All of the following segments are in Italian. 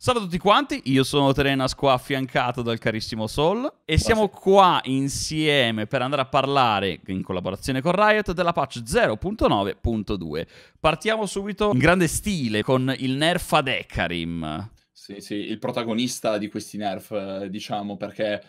Salve a tutti quanti, io sono Terenas qua affiancato dal carissimo Sol e siamo qua insieme per andare a parlare, in collaborazione con Riot, della patch 0.9.2. Partiamo subito in grande stile con il nerf ad Ekarim. Sì, sì, il protagonista di questi nerf, eh, diciamo, perché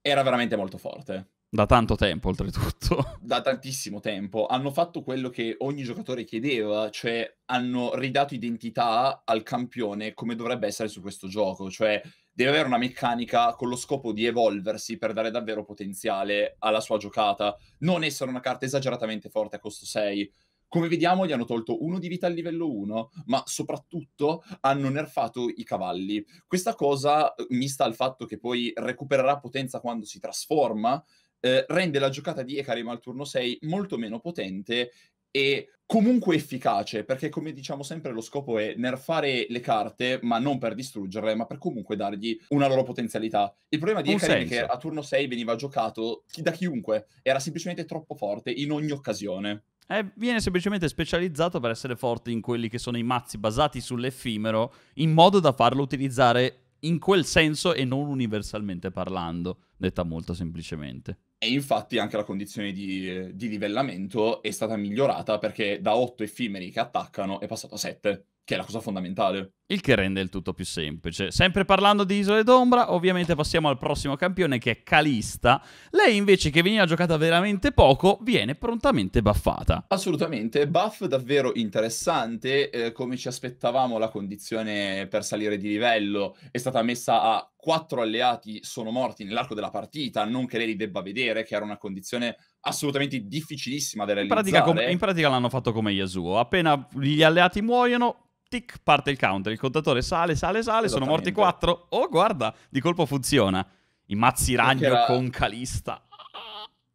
era veramente molto forte. Da tanto tempo, oltretutto. Da tantissimo tempo. Hanno fatto quello che ogni giocatore chiedeva, cioè hanno ridato identità al campione come dovrebbe essere su questo gioco, cioè deve avere una meccanica con lo scopo di evolversi per dare davvero potenziale alla sua giocata, non essere una carta esageratamente forte a costo 6. Come vediamo gli hanno tolto uno di vita al livello 1, ma soprattutto hanno nerfato i cavalli. Questa cosa, eh, mista al fatto che poi recupererà potenza quando si trasforma, eh, rende la giocata di Ekarim al turno 6 molto meno potente e comunque efficace, perché come diciamo sempre lo scopo è nerfare le carte, ma non per distruggerle, ma per comunque dargli una loro potenzialità. Il problema di Ekarim è che a turno 6 veniva giocato da chiunque, era semplicemente troppo forte in ogni occasione. Eh, viene semplicemente specializzato per essere forte in quelli che sono i mazzi basati sull'effimero, in modo da farlo utilizzare in quel senso e non universalmente parlando, detta molto semplicemente. E infatti anche la condizione di, di livellamento è stata migliorata perché da 8 effimeri che attaccano è passato a 7 che è la cosa fondamentale. Il che rende il tutto più semplice. Sempre parlando di Isole d'Ombra, ovviamente passiamo al prossimo campione che è Calista. Lei invece che veniva giocata veramente poco, viene prontamente buffata. Assolutamente, buff davvero interessante, eh, come ci aspettavamo la condizione per salire di livello è stata messa a quattro alleati sono morti nell'arco della partita, non che lei li debba vedere, che era una condizione assolutamente difficilissima da realizzare. In pratica, com- in pratica l'hanno fatto come Yasuo, appena gli alleati muoiono tic, parte il counter, il contatore sale, sale, sale, sono morti quattro. Oh, guarda, di colpo funziona. I mazzi ragno era... con calista.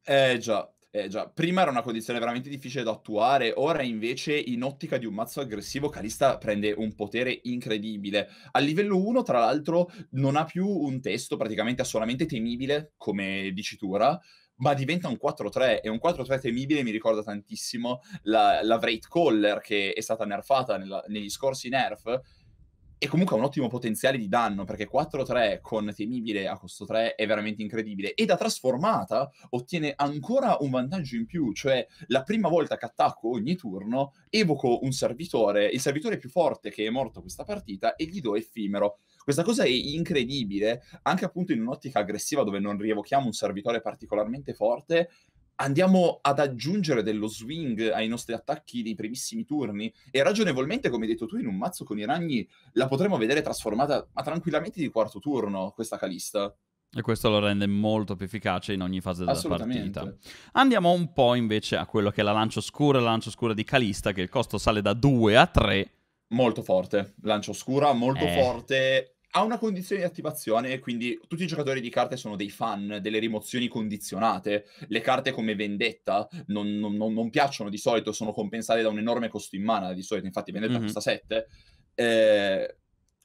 Eh già, eh già, prima era una condizione veramente difficile da attuare, ora invece in ottica di un mazzo aggressivo Calista prende un potere incredibile. A livello 1, tra l'altro, non ha più un testo, praticamente ha solamente temibile come dicitura, ma diventa un 4-3 e un 4-3 temibile mi ricorda tantissimo la, la Wraith Caller che è stata nerfata nella, negli scorsi nerf e comunque ha un ottimo potenziale di danno perché 4-3 con temibile a costo 3 è veramente incredibile e da trasformata ottiene ancora un vantaggio in più, cioè la prima volta che attacco ogni turno evoco un servitore, il servitore più forte che è morto questa partita e gli do effimero questa cosa è incredibile, anche appunto in un'ottica aggressiva dove non rievochiamo un servitore particolarmente forte, andiamo ad aggiungere dello swing ai nostri attacchi dei primissimi turni e ragionevolmente, come hai detto tu, in un mazzo con i ragni la potremo vedere trasformata ma tranquillamente di quarto turno questa calista. E questo lo rende molto più efficace in ogni fase della partita. Andiamo un po' invece a quello che è la lancia oscura, la lancia oscura di Calista, che il costo sale da 2 a 3 Molto forte, lancia oscura, molto eh. forte. Ha una condizione di attivazione, quindi tutti i giocatori di carte sono dei fan delle rimozioni condizionate. Le carte come vendetta non, non, non piacciono di solito, sono compensate da un enorme costo in mana di solito, infatti vendetta mm-hmm. costa 7. Eh,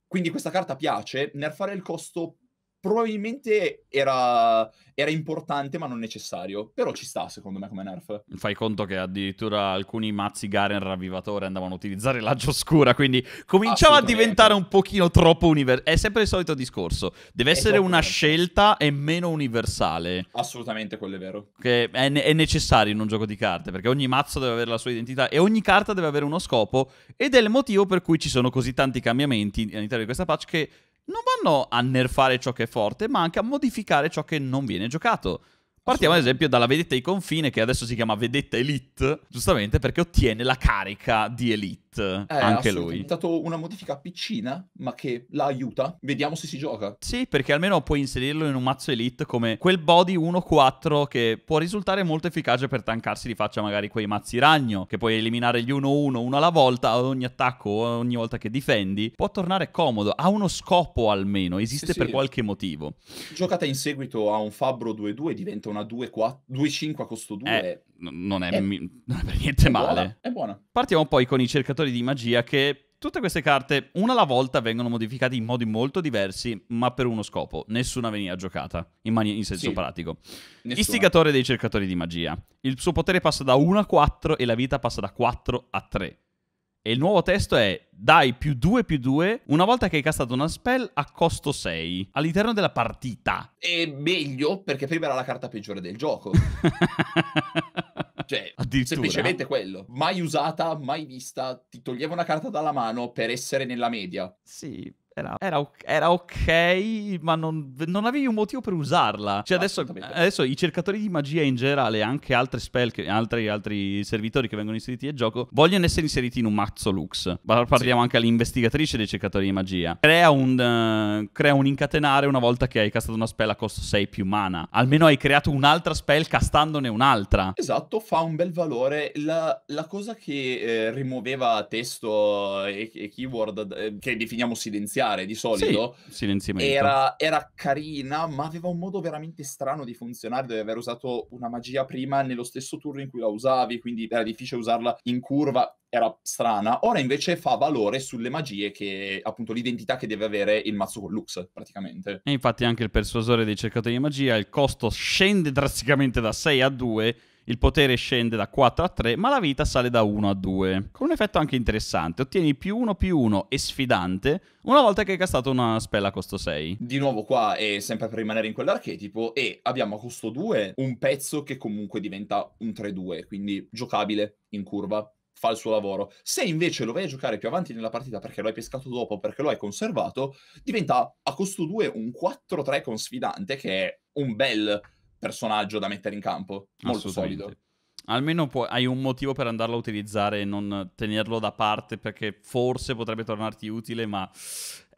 quindi questa carta piace, nerfare il costo probabilmente era, era, importante ma non necessario, però ci sta secondo me come nerf. Fai conto che addirittura alcuni mazzi Garen ravvivatore andavano a utilizzare l'agio oscura, quindi cominciava a diventare un pochino troppo universale. È sempre il solito discorso, deve essere una scelta e meno universale. Assolutamente, quello è vero. Che è, ne- è necessario in un gioco di carte, perché ogni mazzo deve avere la sua identità e ogni carta deve avere uno scopo ed è il motivo per cui ci sono così tanti cambiamenti all'interno di questa patch che non vanno a nerfare ciò che è forte, ma anche a modificare ciò che non viene giocato. Partiamo ad esempio dalla vedetta di confine che adesso si chiama vedetta elite, giustamente perché ottiene la carica di elite eh, anche lui. È stata una modifica piccina, ma che la aiuta. Vediamo se si gioca. Sì, perché almeno puoi inserirlo in un mazzo elite come quel body 1-4 che può risultare molto efficace per tankarsi di faccia magari quei mazzi ragno, che puoi eliminare gli 1-1 uno alla volta ad ogni attacco o ogni volta che difendi. Può tornare comodo, ha uno scopo almeno, esiste sì, per sì. qualche motivo. Giocata in seguito a un fabbro 2-2 diventa un una 2-4, 2-5 a costo 2. Eh, non, è, è, non, è, per niente è male. Buona, è buona. Partiamo poi con i cercatori di magia che Tutte queste carte, una alla volta, vengono modificate in modi molto diversi, ma per uno scopo. Nessuna veniva giocata, in, mani- in senso sì, pratico. Nessuna. Istigatore dei cercatori di magia. Il suo potere passa da 1 a 4 e la vita passa da 4 a 3. E il nuovo testo è dai più 2 più 2 una volta che hai castato una spell a costo 6 all'interno della partita. E meglio perché prima era la carta peggiore del gioco. cioè, semplicemente quello. Mai usata, mai vista, ti toglieva una carta dalla mano per essere nella media. Sì, era, era, ok, era ok, ma non, non, avevi un motivo per usarla. Cioè, adesso, adesso, i cercatori di magia in generale, anche altre spell, che, altri, altri, servitori che vengono inseriti nel gioco, vogliono essere inseriti in un mazzo Lux. Parliamo sì. anche all'investigatrice dei cercatori di magia. Crea un, uh, crea un incatenare una volta che hai castato una spell a costo 6 più mana. Almeno hai creato un'altra spell castandone un'altra. Esatto, fa un bel valore. La, la cosa che eh, rimuoveva testo e, e keyword, eh, che definiamo silenziato, iniziare di solito sì, era, era, carina, ma aveva un modo veramente strano di funzionare. Devi aver usato una magia prima nello stesso turno in cui la usavi, quindi era difficile usarla in curva. Era strana. Ora invece fa valore sulle magie che, appunto, l'identità che deve avere il mazzo con Lux, praticamente. E infatti anche il persuasore dei cercatori di magia, il costo scende drasticamente da 6 a 2 il potere scende da 4 a 3, ma la vita sale da 1 a 2. Con un effetto anche interessante, ottieni più 1 più 1 e sfidante una volta che hai castato una spella a costo 6. Di nuovo qua è sempre per rimanere in quell'archetipo e abbiamo a costo 2 un pezzo che comunque diventa un 3-2, quindi giocabile in curva fa il suo lavoro. Se invece lo vai a giocare più avanti nella partita perché lo hai pescato dopo, perché lo hai conservato, diventa a costo 2 un 4-3 con sfidante che è un bel personaggio da mettere in campo, molto solido. Almeno pu- hai un motivo per andarlo a utilizzare e non tenerlo da parte perché forse potrebbe tornarti utile, ma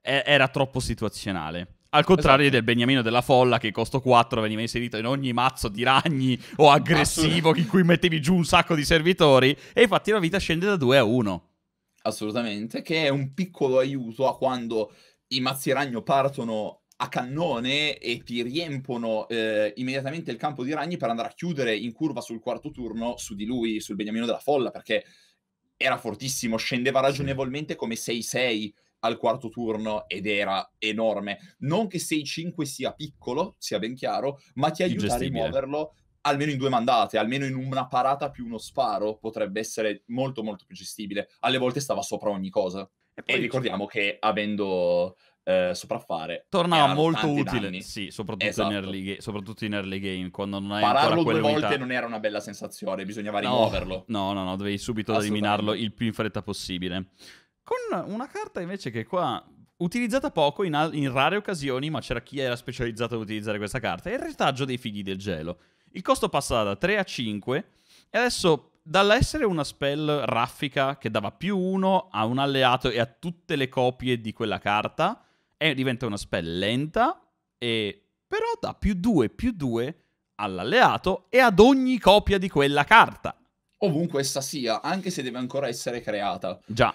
è- era troppo situazionale. Al contrario esatto. del Beniamino della Folla, che costo 4 veniva inserito in ogni mazzo di ragni o aggressivo in cui mettevi giù un sacco di servitori, e infatti la vita scende da 2 a 1. Assolutamente, che è un piccolo aiuto a quando i mazzi ragno partono a cannone e ti riempono eh, immediatamente il campo di ragni per andare a chiudere in curva sul quarto turno su di lui, sul Beniamino della Folla, perché era fortissimo, scendeva ragionevolmente come 6-6 al quarto turno ed era enorme. Non che 6-5 sia piccolo, sia ben chiaro, ma ti aiuta a rimuoverlo almeno in due mandate, almeno in una parata più uno sparo, potrebbe essere molto molto più gestibile. Alle volte stava sopra ogni cosa. E, e ricordiamo che avendo eh, sopraffare. Tornava molto utile, danni. sì, soprattutto, esatto. in early soprattutto in early game, quando non hai Pararlo due volte unità. non era una bella sensazione, bisognava no, rimuoverlo. No, no, no, dovevi subito eliminarlo il più in fretta possibile. Con una carta invece che qua utilizzata poco in, al- in, rare occasioni, ma c'era chi era specializzato ad utilizzare questa carta, è il retaggio dei figli del gelo. Il costo passa da 3 a 5 e adesso dall'essere una spell raffica che dava più uno a un alleato e a tutte le copie di quella carta, e diventa una spell lenta, e... però dà più 2 più 2 all'alleato e ad ogni copia di quella carta. Ovunque essa sia, anche se deve ancora essere creata. Già.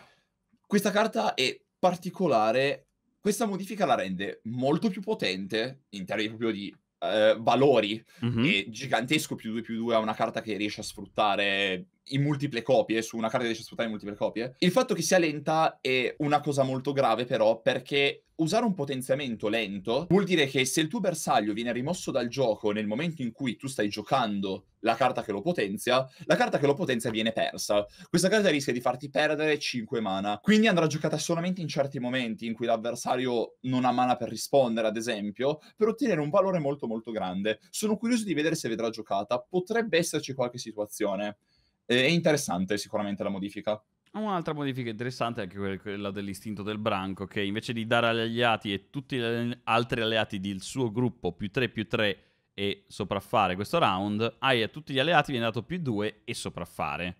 Questa carta è particolare, questa modifica la rende molto più potente in termini proprio di eh, valori. Mm-hmm. È gigantesco più 2 più 2 a una carta che riesce a sfruttare in multiple copie, su una carta che riesce a sfruttare in multiple copie. Il fatto che sia lenta è una cosa molto grave però, perché usare un potenziamento lento vuol dire che se il tuo bersaglio viene rimosso dal gioco nel momento in cui tu stai giocando la carta che lo potenzia, la carta che lo potenzia viene persa. Questa carta rischia di farti perdere 5 mana, quindi andrà giocata solamente in certi momenti in cui l'avversario non ha mana per rispondere, ad esempio, per ottenere un valore molto molto grande. Sono curioso di vedere se vedrà giocata, potrebbe esserci qualche situazione è interessante sicuramente la modifica. Un'altra modifica interessante è anche quella dell'istinto del branco, che invece di dare agli alleati e tutti gli altri alleati del suo gruppo più 3 più 3 e sopraffare questo round, hai a tutti gli alleati viene dato più 2 e sopraffare.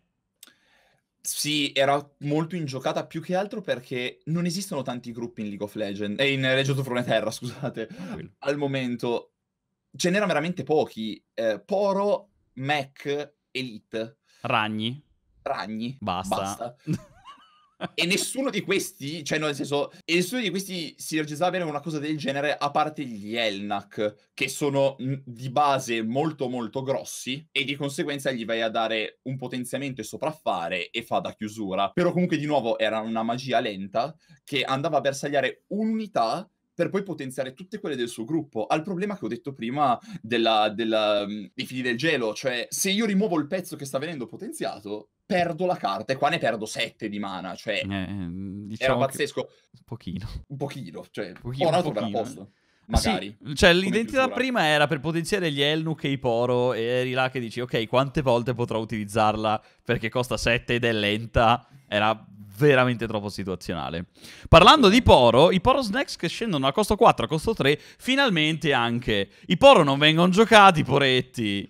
Sì, era molto ingiocata più che altro perché non esistono tanti gruppi in League of Legends, eh, in Legend of Runeterra, scusate, Tranquillo. al momento. Ce n'erano veramente pochi. Eh, Poro, Mech, Elite. Ragni. Ragni. Basta. Basta. e nessuno di questi, cioè nel senso, e nessuno di questi si sinergizzava bene una cosa del genere, a parte gli Elnak, che sono di base molto molto grossi, e di conseguenza gli vai a dare un potenziamento e sopraffare, e fa da chiusura. Però comunque di nuovo era una magia lenta, che andava a bersagliare un'unità per poi potenziare tutte quelle del suo gruppo. Al problema che ho detto prima della, della, mm, dei fili del gelo, cioè se io rimuovo il pezzo che sta venendo potenziato, perdo la carta e qua ne perdo 7 di mana, cioè eh, mm, diciamo era pazzesco. Un pochino. Un pochino, cioè pochino, ho un autografo posto. Magari. Sì, cioè l'identità prima era per potenziare gli Elnuk e i Poro e eri là che dici ok quante volte potrò utilizzarla perché costa 7 ed è lenta, era veramente troppo situazionale. Parlando di Poro, i Poro Snacks che scendono a costo 4, a costo 3, finalmente anche. I Poro non vengono giocati, poretti.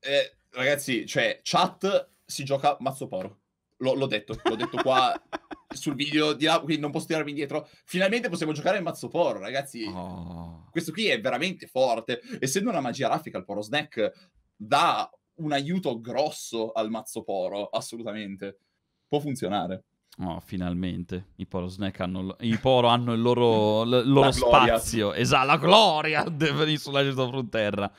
Eh, ragazzi, cioè, chat si gioca mazzo Poro. L- l'ho detto, l'ho detto qua sul video di là, quindi non posso tirarmi indietro. Finalmente possiamo giocare al mazzo Poro, ragazzi. Oh. Questo qui è veramente forte. Essendo una magia raffica, il Poro Snack dà un aiuto grosso al mazzo Poro, assolutamente. Può funzionare. Oh, finalmente. I Poro Snack hanno, I poro hanno il loro, il loro spazio. Esatto, la gloria sulla Fronterra.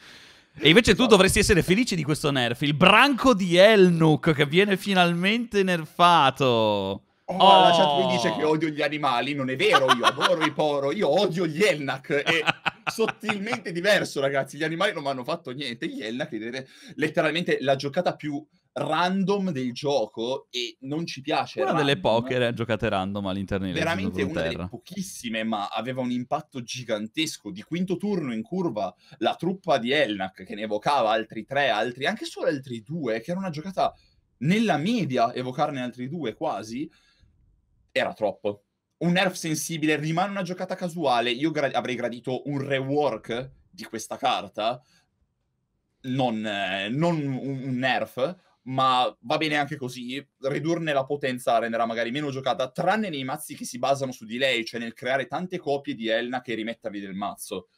E invece tu esatto. dovresti essere felice di questo nerf. Il branco di Elnuk che viene finalmente nerfato. Oh, oh. La chat mi dice che odio gli animali. Non è vero, io adoro i poro. Io odio gli Elnak. E sottilmente diverso, ragazzi. Gli animali non mi hanno fatto niente. Gli Elnak, letteralmente, la giocata più random del gioco e non ci piace. Una random. delle poche giocate random all'interno di Veramente una delle pochissime, ma aveva un impatto gigantesco. Di quinto turno in curva la truppa di Elnak che ne evocava altri tre, altri, anche solo altri due, che era una giocata nella media, evocarne altri due quasi, era troppo. Un nerf sensibile, rimane una giocata casuale. Io gra- avrei gradito un rework di questa carta, non, eh, non un nerf, ma va bene anche così, ridurne la potenza la renderà magari meno giocata, tranne nei mazzi che si basano su di lei, cioè nel creare tante copie di Elna che rimettervi del mazzo.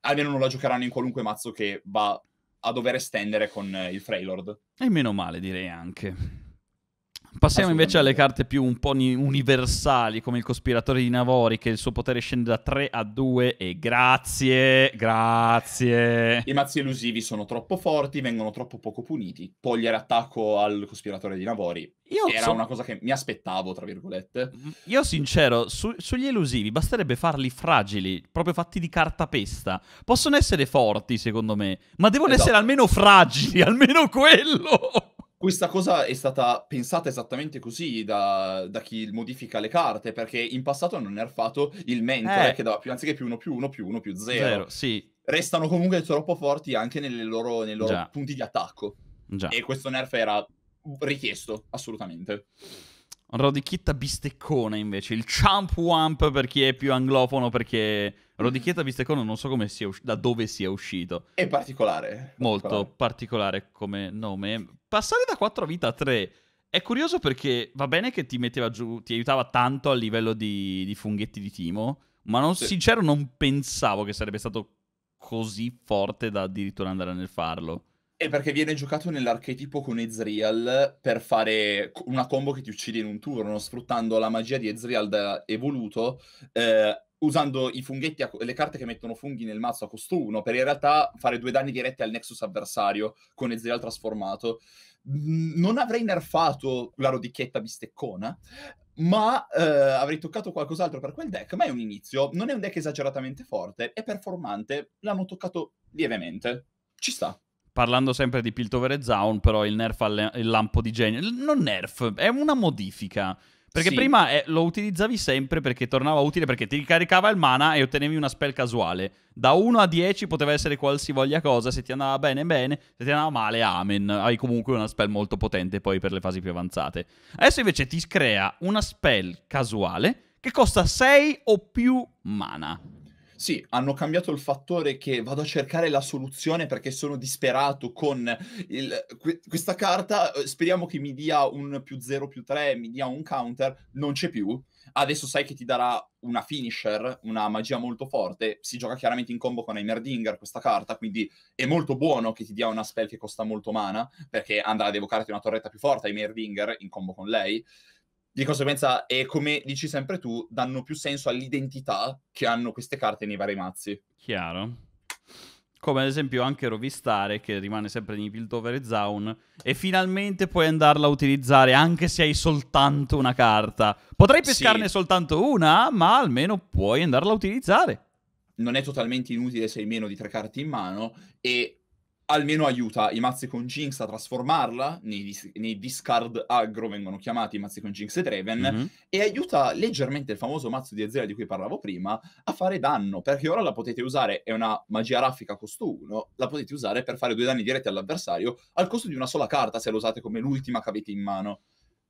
Almeno non la giocheranno in qualunque mazzo che va a dover estendere con eh, il Freylord. E meno male direi anche. Passiamo invece alle carte più un po' universali, come il cospiratore di Navori, che il suo potere scende da 3 a 2 e grazie, grazie. I mazzi elusivi sono troppo forti, vengono troppo poco puniti. Togliere attacco al cospiratore di Navori Io era so... una cosa che mi aspettavo, tra virgolette. Mm, io sincero, su, sugli elusivi basterebbe farli fragili, proprio fatti di cartapesta. Possono essere forti, secondo me, ma devono esatto. essere almeno fragili, almeno quello questa cosa è stata pensata esattamente così da, da, chi modifica le carte, perché in passato hanno nerfato il mentore eh. che dava più, anziché più 1 più 1 più 1 più 0. Sì. Restano comunque troppo forti anche loro, nei loro Già. punti di attacco. Già. E questo nerf era richiesto, assolutamente. Un Rodichitta bisteccone invece, il champ wamp per chi è più anglofono perché Rodichieta Bistecono non so sia usci- da dove sia uscito. È particolare. Molto particolare. particolare come nome. Passare da 4 vita a 3 è curioso perché va bene che ti metteva giù, ti aiutava tanto a livello di, di funghetti di Timo, ma non, sì. sincero non pensavo che sarebbe stato così forte da addirittura andare nel farlo. E perché viene giocato nell'archetipo con Ezreal per fare una combo che ti uccide in un turno, sfruttando la magia di Ezreal evoluto eh, usando i funghetti, a, le carte che mettono funghi nel mazzo a costo 1, per in realtà fare due danni diretti al Nexus avversario con Ezreal trasformato. Non avrei nerfato la rodicchietta bisteccona, ma eh, avrei toccato qualcos'altro per quel deck, ma è un inizio. Non è un deck esageratamente forte, è performante, l'hanno toccato lievemente. Ci sta parlando sempre di Piltover e Zaun, però il nerf al lampo di genio. Non nerf, è una modifica. Perché sì. prima eh, lo utilizzavi sempre perché tornava utile perché ti ricaricava il mana e ottenevi una spell casuale. Da 1 a 10 poteva essere qualsivoglia cosa, se ti andava bene bene, se ti andava male amen. Hai comunque una spell molto potente poi per le fasi più avanzate. Adesso invece ti crea una spell casuale che costa 6 o più mana. Sì, hanno cambiato il fattore che vado a cercare la soluzione perché sono disperato con il, que- questa carta, eh, speriamo che mi dia un più 0 più 3, mi dia un counter, non c'è più. Adesso sai che ti darà una finisher, una magia molto forte, si gioca chiaramente in combo con Heimerdinger questa carta, quindi è molto buono che ti dia una spell che costa molto mana, perché andrà ad evocarti una torretta più forte Heimerdinger in combo con lei di conseguenza, e come dici sempre tu, danno più senso all'identità che hanno queste carte nei vari mazzi. Chiaro. Come ad esempio anche Rovistare, che rimane sempre nei Piltover e Zaun, e finalmente puoi andarla a utilizzare anche se hai soltanto una carta. Potrei pescarne sì. soltanto una, ma almeno puoi andarla a utilizzare. Non è totalmente inutile se hai meno di tre carte in mano, e almeno aiuta i mazzi con Jinx a trasformarla, nei, dis- nei discard aggro vengono chiamati i mazzi con Jinx e Draven, mm-hmm. e aiuta leggermente il famoso mazzo di Azera di cui parlavo prima a fare danno, perché ora la potete usare, è una magia raffica costo 1, la potete usare per fare due danni diretti all'avversario al costo di una sola carta se la usate come l'ultima che avete in mano.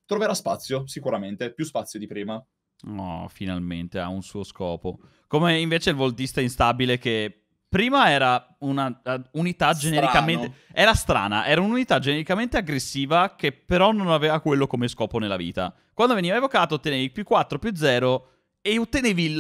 Troverà spazio, sicuramente, più spazio di prima. Oh, finalmente ha un suo scopo. Come invece il voltista instabile che prima era una eh, unità Strano. genericamente... Era strana, era un'unità genericamente aggressiva che però non aveva quello come scopo nella vita. Quando veniva evocato ottenevi più 4, più 0 e ottenevi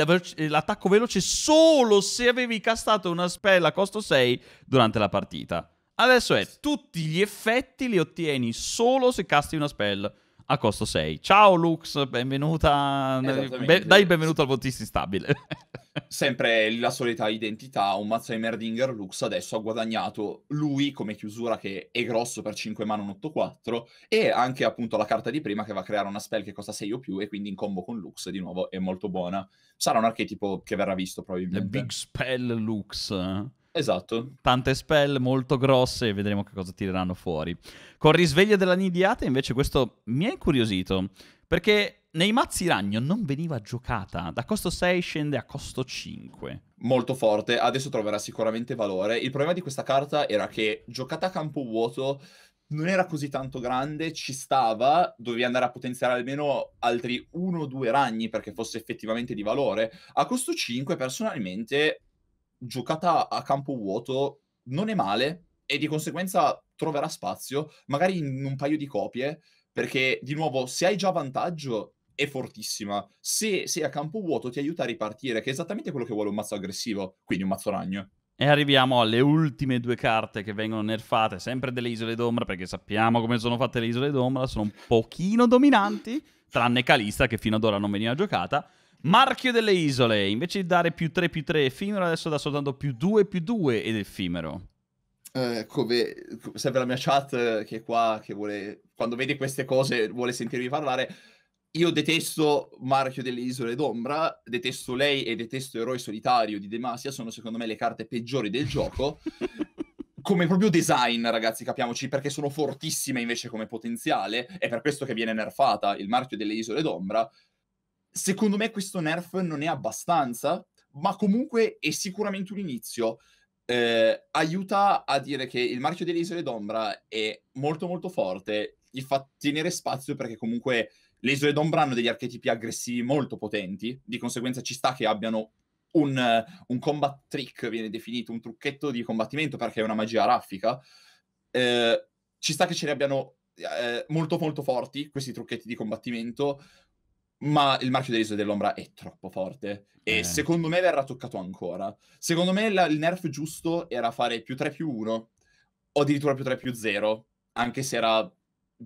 l'attacco veloce solo se avevi castato una spell a costo 6 durante la partita. Adesso è tutti gli effetti li ottieni solo se casti una spell a costo 6. Ciao Lux, benvenuta. Be- dai benvenuto al votista instabile. Sempre la solita identità, un mazzo di Merdinger Lux adesso ha guadagnato lui come chiusura che è grosso per 5 mana un 8-4 e anche appunto la carta di prima che va a creare una spell che costa 6 o più e quindi in combo con Lux di nuovo è molto buona. Sarà un archetipo che verrà visto probabilmente. The Big Spell Lux. Esatto. Tante spell molto grosse e vedremo che cosa tireranno fuori. Con risveglio della nidiata invece questo mi ha incuriosito perché nei mazzi ragno non veniva giocata, da costo 6 scende a costo 5. Molto forte, adesso troverà sicuramente valore. Il problema di questa carta era che giocata a campo vuoto non era così tanto grande, ci stava, dovevi andare a potenziare almeno altri uno o due ragni perché fosse effettivamente di valore. A costo 5 personalmente giocata a campo vuoto non è male e di conseguenza troverà spazio, magari in un paio di copie, perché di nuovo se hai già vantaggio è fortissima. Se sei a campo vuoto ti aiuta a ripartire, che è esattamente quello che vuole un mazzo aggressivo, quindi un mazzo ragno. E arriviamo alle ultime due carte che vengono nerfate, sempre delle isole d'ombra, perché sappiamo come sono fatte le isole d'ombra, sono un pochino dominanti, tranne Calista che fino ad ora non veniva giocata. Marchio delle isole, invece di dare più 3 più 3 effimero, adesso dà soltanto più 2 più 2 ed effimero. Eh, come sempre la mia chat eh, che è qua, che vuole, quando vede queste cose vuole sentirmi parlare, io detesto Marchio delle Isole d'Ombra, detesto lei e detesto Eroe Solitario di Demasia, sono secondo me le carte peggiori del gioco. come proprio design, ragazzi, capiamoci, perché sono fortissime invece come potenziale, è per questo che viene nerfata il Marchio delle Isole d'Ombra, Secondo me questo nerf non è abbastanza, ma comunque è sicuramente un inizio. Eh, aiuta a dire che il marchio delle isole d'ombra è molto molto forte, gli fa tenere spazio perché comunque le isole d'ombra hanno degli archetipi aggressivi molto potenti, di conseguenza ci sta che abbiano un, un combat trick, viene definito un trucchetto di combattimento perché è una magia raffica, eh, ci sta che ce ne abbiano eh, molto molto forti questi trucchetti di combattimento ma il marchio dell'isola dell'ombra è troppo forte e eh. secondo me verrà toccato ancora. Secondo me la, il nerf giusto era fare più 3 più 1 o addirittura più 3 più 0, anche se era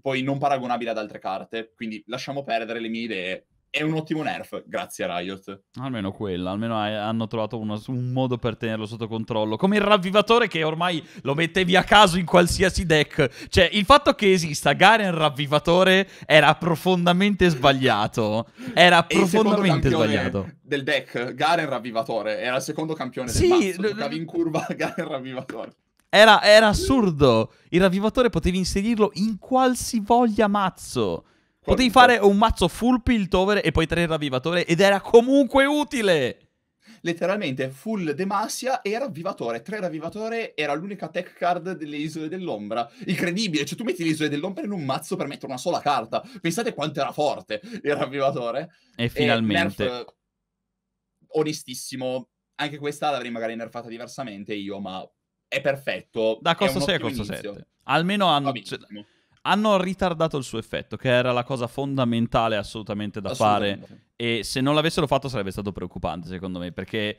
poi non paragonabile ad altre carte, quindi lasciamo perdere le mie idee è un ottimo nerf, grazie a Riot. Almeno quella, almeno hanno trovato uno, un modo per tenerlo sotto controllo. Come il ravvivatore che ormai lo mettevi a caso in qualsiasi deck. Cioè, il fatto che esista Garen ravvivatore era profondamente sbagliato. Era profondamente sbagliato. Del deck, Garen ravvivatore, era il secondo campione sì, del mazzo. Giocavi in curva Garen ravvivatore. Era, era assurdo. Il ravvivatore potevi inserirlo in qualsivoglia mazzo. Potevi fare un mazzo full Piltover e poi tre Ravvivatore ed era comunque utile! Letteralmente full Demacia e Ravvivatore. Tre Ravvivatore era l'unica tech card delle Isole dell'Ombra. Incredibile, cioè tu metti le Isole dell'Ombra in un mazzo per mettere una sola carta. Pensate quanto era forte il Ravvivatore. E finalmente... E Nerf, eh, onestissimo, anche questa l'avrei magari nerfata diversamente io, ma è perfetto. Da costo 6 a costo 7. Almeno hanno... Cioè, hanno ritardato il suo effetto, che era la cosa fondamentale assolutamente da assolutamente. fare. E se non l'avessero fatto sarebbe stato preoccupante, secondo me, perché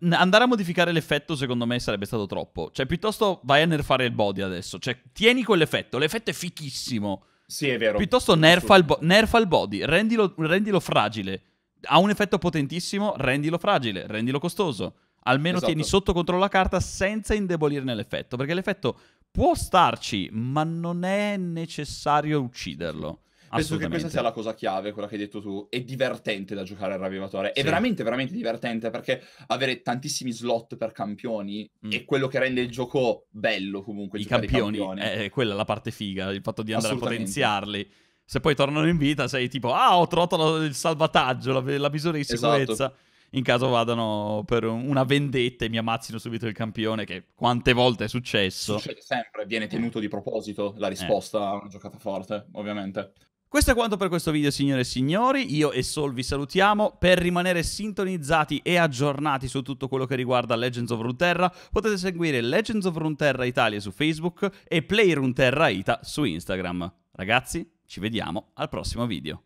uh, andare a modificare l'effetto, secondo me, sarebbe stato troppo. Cioè, piuttosto vai a nerfare il body adesso. Cioè, tieni quell'effetto, l'effetto è fichissimo. Sì, è vero. Piuttosto nerfa il, bo- nerfa il, body, rendilo, rendilo fragile. Ha un effetto potentissimo, rendilo fragile, rendilo costoso. Almeno esatto. tieni sotto controllo la carta senza indebolirne l'effetto, perché l'effetto può starci, ma non è necessario ucciderlo. Penso che questa sia la cosa chiave, quella che hai detto tu. È divertente da giocare al ravvivatore. È sì. veramente, veramente divertente perché avere tantissimi slot per campioni mm. è quello che rende il gioco bello comunque. I campioni, campioni. È eh, eh, quella è la parte figa, il fatto di andare a potenziarli. Se poi tornano in vita sei tipo, ah ho trovato il salvataggio, la, la misura di esatto. sicurezza. Esatto in caso vadano per una vendetta e mi ammazzino subito il campione, che quante volte è successo. Succede sempre, viene tenuto di proposito la risposta eh. a una giocata forte, ovviamente. Questo è quanto per questo video signore e signori, io e Sol vi salutiamo, per rimanere sintonizzati e aggiornati su tutto quello che riguarda Legends of Runeterra potete seguire Legends of Runeterra Italia su Facebook e Play Runeterra Ita su Instagram. Ragazzi, ci vediamo al prossimo video.